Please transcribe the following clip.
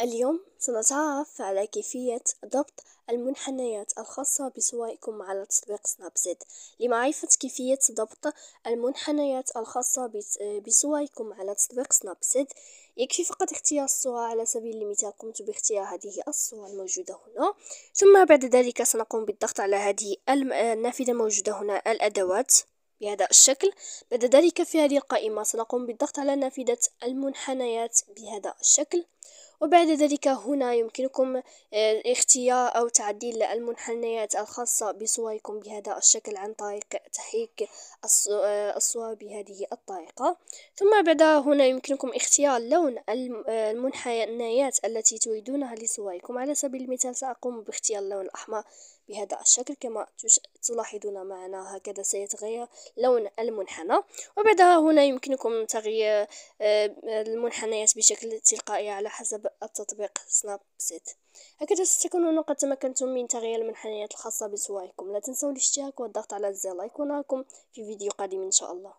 اليوم سنتعرف على كيفية ضبط المنحنيات الخاصة بسوائكم على تطبيق سناب زد لمعرفة كيفية ضبط المنحنيات الخاصة بصوركم على تطبيق سناب زد يكفي فقط اختيار الصورة على سبيل المثال قمت باختيار هذه الصورة الموجودة هنا ثم بعد ذلك سنقوم بالضغط على هذه النافذة الموجودة هنا الأدوات بهذا الشكل بعد ذلك في هذه القائمة سنقوم بالضغط على نافذة المنحنيات بهذا الشكل وبعد ذلك هنا يمكنكم اختيار آه، أو تعديل المنحنيات الخاصة بصوركم بهذا الشكل عن طريق تحريك آه، الصور بهذه الطريقة ثم بعد هنا يمكنكم اختيار لون آه، المنحنيات التي تريدونها لصوركم على سبيل المثال سأقوم باختيار اللون الأحمر بهذا الشكل كما تلاحظون معنا هكذا سيتغير لون المنحنى وبعدها هنا يمكنكم تغيير آه، المنحنيات بشكل تلقائي على حسب التطبيق سناب سيت هكذا ستكونون قد تمكنتم من تغيير المنحنيات الخاصة بصوركم لا تنسوا الاشتراك والضغط على زر لايك ونراكم في فيديو قادم ان شاء الله